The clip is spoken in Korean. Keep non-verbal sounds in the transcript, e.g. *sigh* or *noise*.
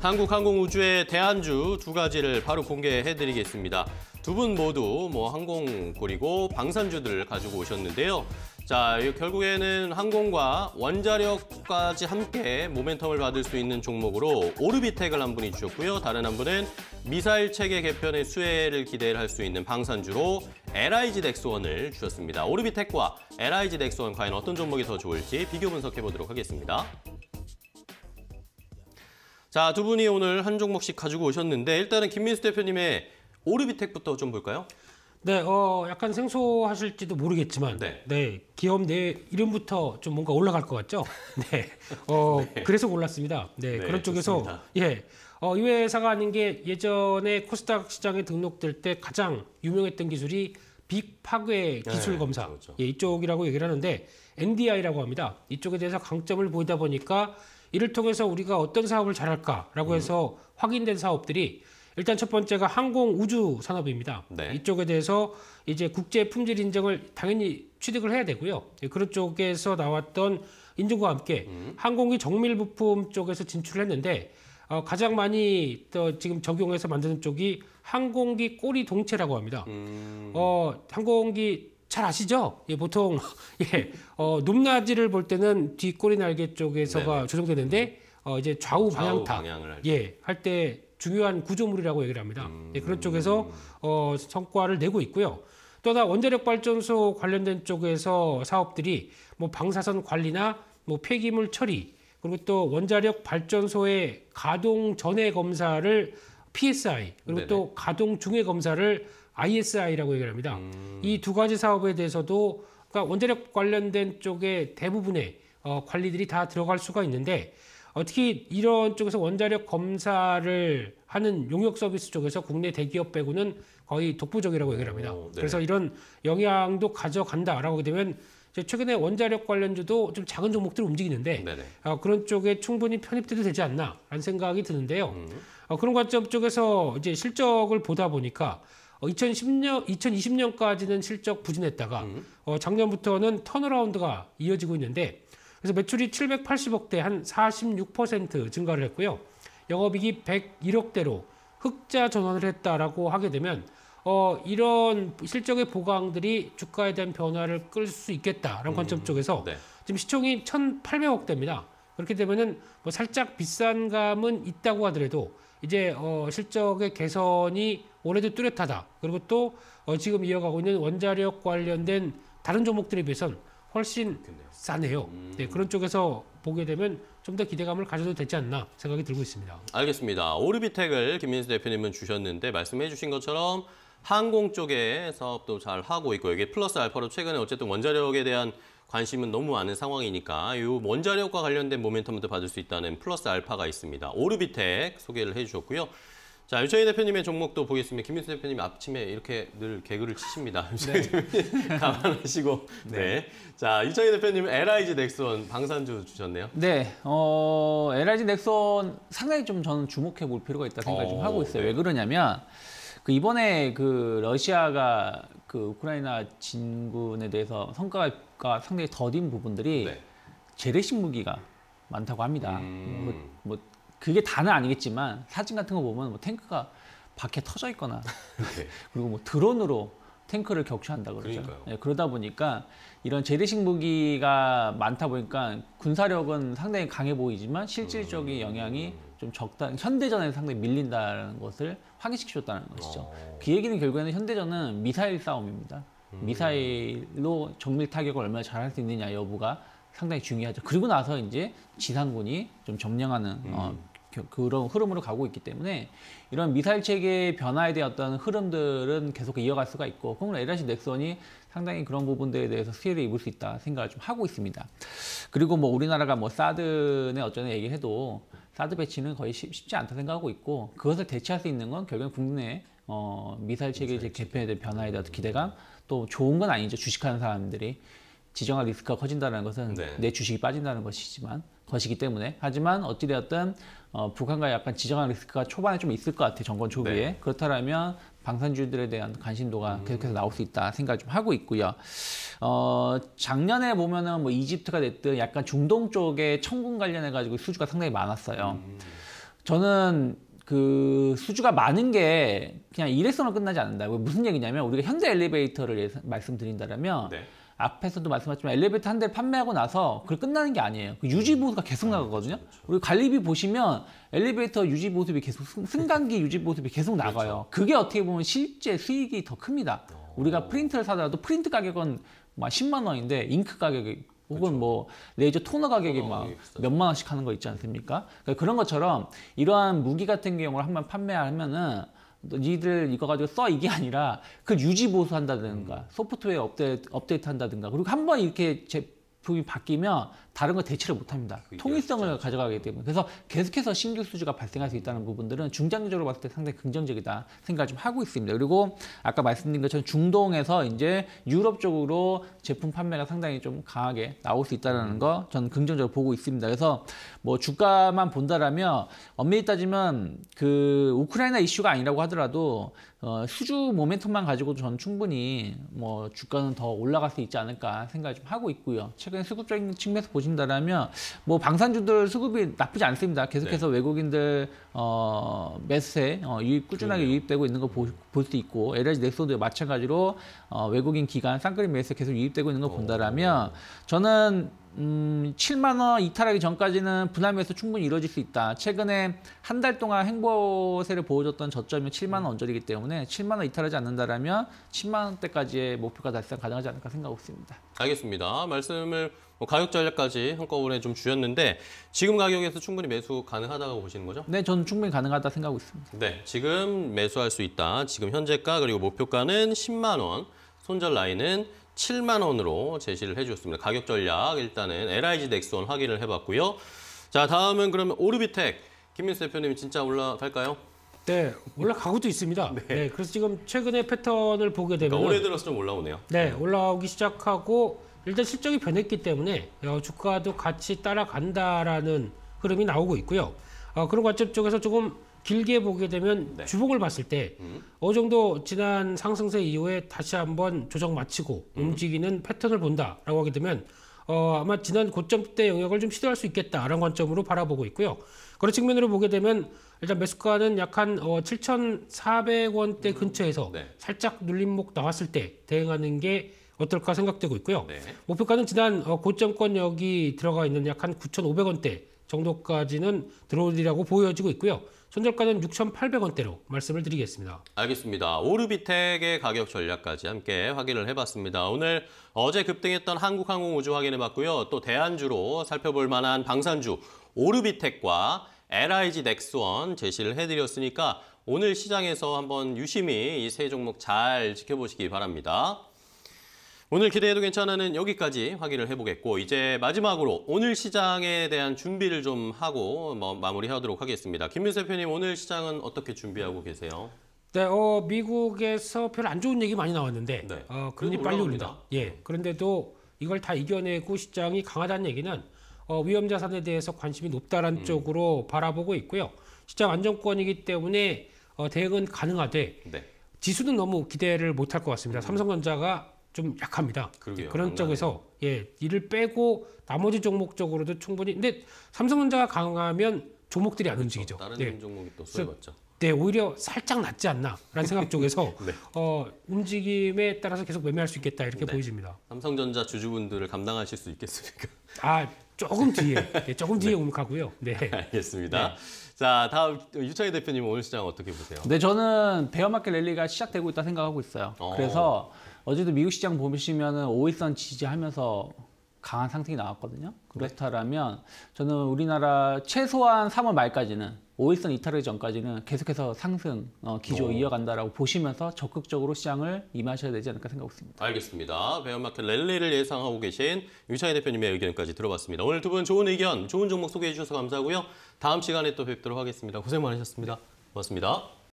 한국항공우주의 대한주 두 가지를 바로 공개해드리겠습니다. 두 분 모두 뭐 항공 그리고 방산주들을 가지고 오셨는데요. 자, 결국에는 항공과 원자력까지 함께 모멘텀을 받을 수 있는 종목으로 오르비텍을 한 분이 주셨고요. 다른 한 분은 미사일 체계 개편의 수혜를 기대할 수 있는 방산주로 LIG 덱스원을 주셨습니다. 오르비텍과 LIG 덱스원 과연 어떤 종목이 더 좋을지 비교 분석해 보도록 하겠습니다. 자, 두 분이 오늘 한 종목씩 가지고 오셨는데 일단은 김민수 대표님의 오르비텍부터 좀 볼까요? 네, 어, 약간 생소하실지도 모르겠지만, 네, 네 기업 내 이름부터 좀 뭔가 올라갈 것 같죠? *laughs* 네, 어, 네. 그래서 골랐습니다. 네, 네 그런 쪽에서 좋습니다. 예, 어, 이 회사가 아닌 게 예전에 코스닥 시장에 등록될 때 가장 유명했던 기술이 빅 파괴 기술 네, 검사 그렇죠, 그렇죠. 예, 이쪽이라고 얘기를 하는데 NDI라고 합니다. 이쪽에 대해서 강점을 보이다 보니까 이를 통해서 우리가 어떤 사업을 잘할까라고 해서 음. 확인된 사업들이 일단 첫 번째가 항공 우주 산업입니다. 네. 이쪽에 대해서 이제 국제 품질 인증을 당연히 취득을 해야 되고요. 예, 그런 쪽에서 나왔던 인증과 함께 음. 항공기 정밀 부품 쪽에서 진출을 했는데 어, 가장 많이 또 지금 적용해서 만드는 쪽이 항공기 꼬리 동체라고 합니다. 음. 어, 항공기 잘 아시죠? 예, 보통 *laughs* 예, 어, 높낮이를 볼 때는 뒷꼬리 날개 쪽에서가 네네. 조정되는데 어, 이제 좌우 방향타 좌 예, 할 때 중요한 구조물이라고 얘기를 합니다. 음... 예, 그런 쪽에서 어, 성과를 내고 있고요. 또 하나 원자력 발전소 관련된 쪽에서 사업들이 뭐 방사선 관리나 뭐 폐기물 처리 그리고 또 원자력 발전소의 가동 전에 검사를 PSI 그리고 네네. 또 가동 중에 검사를 ISI라고 얘기를 합니다. 음. 이두 가지 사업에 대해서도 그러니까 원자력 관련된 쪽에 대부분의 어, 관리들이 다 들어갈 수가 있는데 어떻게 이런 쪽에서 원자력 검사를 하는 용역 서비스 쪽에서 국내 대기업 빼고는 거의 독보적이라고 얘기를 합니다. 오, 어, 네. 그래서 이런 영향도 가져간다라고 하게 되면 최근에 원자력 관련주도 좀 작은 종목들이 움직이는데 어, 그런 쪽에 충분히 편입돼도 되지 않나라는 생각이 드는데요. 음. 어, 그런 관점 쪽에서 이제 실적을 보다 보니까 어, 2010년 2020년까지는 실적 부진했다가 음. 어, 작년부터는 턴어라운드가 이어지고 있는데 그래서 매출이 780억대 한 46% 증가를 했고요. 영업이익이 101억대로 흑자 전환을 했다라고 하게 되면 어, 이런 실적의 보강들이 주가에 대한 변화를 끌 수 있겠다라는 음, 관점 쪽에서 네. 지금 시총이 1,800억대입니다. 그렇게 되면은 뭐 살짝 비싼 감은 있다고 하더라도 이제 어 실적의 개선이 올해도 뚜렷하다. 그리고 또어 지금 이어가고 있는 원자력 관련된 다른 종목들에 비해선 훨씬 좋겠네요. 싸네요. 음. 네, 그런 쪽에서 보게 되면 좀 더 기대감을 가져도 되지 않나 생각이 들고 있습니다. 알겠습니다. 오르비텍을 김민수 대표님은 주셨는데 말씀해 주신 것처럼 항공 쪽에 사업도 잘 하고 있고 이게 플러스 알파로 최근에 어쨌든 원자력에 대한 관심은 너무 많은 상황이니까 이 원자력과 관련된 모멘텀도 받을 수 있다는 플러스 알파가 있습니다. 오르비텍 소개를 해주셨고요. 자, 유채희 대표님의 종목도 보겠습니다. 김민수 대표님 아침에 이렇게 늘 개그를 치십니다. *laughs* 유채희 네. 대표님 감안하시고. 네. 네. 자, 유채희 대표님 LIG 넥슨 방산주 주셨네요. 네. 어, LIG 넥슨 상당히 좀 저는 주목해 볼 필요가 있다 생각을 어, 좀 하고 있어요. 네. 왜 그러냐면 그 이번에 그 러시아가 그 우크라이나 진군에 대해서 성과가 상당히 더딘 부분들이 네. 재래식 무기가 많다고 합니다. 음. 뭐, 뭐, 그게 다는 아니겠지만 사진 같은 거 보면 뭐 탱크가 밖에 터져 있거나 *laughs* 네. 그리고 뭐 드론으로 탱크를 격추한다 그러죠. 네, 그러다 보니까 이런 재래식 무기가 많다 보니까 군사력은 상당히 강해 보이지만 실질적인 음. 영향이 음. 좀 적당 현대전에 서 상당히 밀린다는 것을 확인시켜줬다는 것이죠. 오. 어. 그 얘기는 결국에는 현대전은 미사일 싸움입니다. 음. 미사일로 정밀 타격을 얼마나 잘 할 수 있느냐 여부가 상당히 중요하죠. 그리고 나서 이제 지상군이 좀 점령하는 음. 어, 그런 흐름으로 가고 있기 때문에 이런 미사일 체계 의 변화에 대한 어떤 흐름들은 계속 이어갈 수가 있고 그럼 에라시 넥슨이 상당히 그런 부분들에 대해서 수혜를 입을 수 있다 생각을 좀 하고 있습니다. 그리고 뭐 우리나라가 뭐 사드네 어쩌네 얘기해도 사드 배치는 거의 쉽, 지 않다 생각하고 있고 그것을 대체할 수 있는 건 결국엔 국내 어, 미사일 체계 개편에 대한 변화에 대한 기대감 또 좋은 건 아니죠 주식하는 사람들이 지정학 리스크가 커진다는 것은 네. 내 주식이 빠진다는 것이지만 것이기 때문에 하지만 어찌되었든 어, 북한과 약간 지정한 리스크가 초반에 좀 있을 것 같아요 정권 초기에 네. 그렇다면 방산주들에 대한 관심도가 음. 계속해서 나올 수 있다 생각을 좀 하고 있고요. 어, 작년에 보면은 뭐 이집트가 됐든 약간 중동 쪽에 청군 관련해 가지고 수주가 상당히 많았어요. 음, 음. 저는 그 수주가 많은 게 그냥 일회성으로 끝나지 않는다. 무슨 얘기냐면 우리가 현대 엘리베이터를 말씀드린다면 네. 앞에서도 말씀하셨지만 엘리베이터 한 대 판매하고 나서 그걸 끝나는 게 아니에요. 그 유지 네. 보수가 계속 아, 나가거든요. 그렇죠. 우리 관리비 보시면 엘리베이터 유지 보수비 계속 승강기 *laughs* 유지 보수비 계속 그렇죠. 나가요. 그게 어떻게 보면 실제 수익이 더 큽니다. 어. 우리가 프린트를 사더라도 프린트 가격은 막 뭐 10만 원인데 잉크 가격이 혹은 그렇뭐 레이저 토너 가격이 막 몇만 원씩 하는 거 있지 않습니까? 그러니까 그런 것처럼 이러한 무기 같은 경우를 한번 판매하면은 너희들 이거 가지고 써 이게 아니라 그 유지 보수한다든가 음. 소프트웨어 업데이트, 업데이트 한다든가 그리고 한번 이렇게 제품이 바뀌면 다른 걸 대체를 못합니다. 그 통일성을 가져가기 음. 때문에 그래서 계속해서 신규 수주가 발생할 수 있다는 부분들은 중장기적으로 봤을 때 상당히 긍정적이다 생각을 좀 하고 있습니다. 그리고 아까 말씀드린 것처럼 중동에서 이제 유럽 쪽으로 제품 판매가 상당히 좀 강하게 나올 수 있다는 음. 거 저는 긍정적으로 보고 있습니다. 그래서 뭐 주가만 본다라면 엄밀히 따지면 그 우크라이나 이슈가 아니라고 하더라도 어, 수주 모멘텀만 가지고도 저는 충분히 뭐 주가는 더 올라갈 수 있지 않을까 생각을 좀 하고 있고요. 최근 수급적인 측면에서 보시면 보신다라면 뭐 방산주들 수급이 나쁘지 않습니다. 계속해서 네. 외국인들 어, 매수세 어, 유입 꾸준하게 그러네요. 유입되고 있는 거 볼 수 있고 LG 넥소도 마찬가지로 어, 외국인 기관 쌍끌이 매수세 계속 유입되고 있는 거 본다라면 저는 음, 7만 원 이탈하기 전까지는 분할매수 충분히 이루어질 수 있다. 최근에 한 달 동안 횡보세를 보여줬던 저점이 7만 원 언저리이기 때문에 7만 원 이탈하지 않는다라면 10만 원대까지의 목표가 달성 가능하지 않을까 생각하고 있습니다. 알겠습니다. 말씀을 뭐 가격 전략까지 한꺼번에 좀 주셨는데 지금 가격에서 충분히 매수 가능하다고 보시는 거죠? 네, 저는 충분히 가능하다 고 생각하고 있습니다. 네, 지금 매수할 수 있다. 지금 현재가 그리고 목표가는 10만 원, 손절 라인은 7만 원으로 제시를 해주셨습니다. 가격 전략 일단은 LIG 넥스원 확인을 해봤고요. 자 다음은 그러면 오르비텍 김민수 대표님 진짜 올라갈까요? 네, 올라가고도 있습니다. 네. 네. 그래서 지금 최근의 패턴을 보게 되면 그러니까 올해 들어서 좀 올라오네요. 네, 올라오기 시작하고 일단 실적이 변했기 때문에 어, 주가도 같이 따라간다라는 흐름이 나오고 있고요. 어, 그런 관점 쪽에서 조금 길게 보게 되면 네. 주봉을 봤을 때 음. 어느 정도 지난 상승세 이후에 다시 한번 조정 마치고 음. 움직이는 패턴을 본다라고 하게 되면 어, 아마 지난 고점 대 영역을 좀 시도할 수 있겠다라는 관점으로 바라보고 있고요. 그런 측면으로 보게 되면 일단 매수가는 약한 어, 7,400원대 음. 근처에서 네. 살짝 눌림목 나왔을 때 대응하는 게 어떨까 생각되고 있고요. 네. 목표가는 지난 어, 고점권 역이 들어가 있는 약한 9,500원대 정도까지는 들어올리라고 보여지고 있고요. 손절가는 6,800원대로 말씀을 드리겠습니다. 알겠습니다. 오르비텍의 가격 전략까지 함께 확인을 해봤습니다. 오늘 어제 급등했던 한국항공우주 확인해봤고요. 또 대안주로 살펴볼 만한 방산주 오르비텍과 LIG 넥스원 제시를 해드렸으니까 오늘 시장에서 한번 유심히 이 세 종목 잘 지켜보시기 바랍니다. 오늘 기대해도 괜찮아는 여기까지 확인을 해보겠고 이제 마지막으로 오늘 시장에 대한 준비를 좀 하고 뭐 마무리하도록 하겠습니다. 김민세 편님 오늘 시장은 어떻게 준비하고 계세요? 네, 어, 미국에서 별로 안 좋은 얘기 많이 나왔는데 네. 어, 금리 빨리 올린다. 예, 그런데도 이걸 다 이겨내고 시장이 강하다는 얘기는 어, 위험 자산에 대해서 관심이 높다란 음. 쪽으로 바라보고 있고요. 시장 안정권이기 때문에 어, 대응은 가능하되 네. 지수는 너무 기대를 못할 것 같습니다. 음. 삼성전자가 좀 약합니다. 그러게요, 그런 쪽에서 예 이를 빼고 나머지 종목적으로도 충분히 근데 삼성전자가 강하면 종목들이안 그렇죠. 움직이죠. 다른 예. 종목이 또소외죠 네, 오히려 살짝 낫지 않나라는 생각 *laughs* 쪽에서 네. 어, 움직임에 따라서 계속 매매할 수 있겠다 이렇게 네. 보여집니다. 삼성전자 주주분들을 감당하실 수 있겠습니까? *laughs* 아 조금 뒤에 네, 조금 뒤에 움직하고요 네. 네. *laughs* 알겠습니다. 네. 자 다음 유창희 대표님 오늘 시장 어떻게 보세요? 네, 저는 베어마켓 랠리가 시작되고 있다 생각하고 있어요. 어. 그래서 어제도 미국 시장 보시면은 오일선 지지하면서 강한 상승이 나왔거든요. 그렇다라면 저는 우리나라 최소한 3월 말까지는 5일선이탈의 전까지는 계속해서 상승 어, 기조 오. 어. 이어간다라고 보시면서 적극적으로 시장을 임하셔야 되지 않을까 생각했습니다. 알겠습니다. 배연마켓 랠리를 예상하고 계신 유창희 대표님의 의견까지 들어봤습니다. 오늘 두 분 좋은 의견, 좋은 종목 소개해 주셔서 감사하고요. 다음 시간에 또 뵙도록 하겠습니다. 고생 많으셨습니다. 고맙습니다.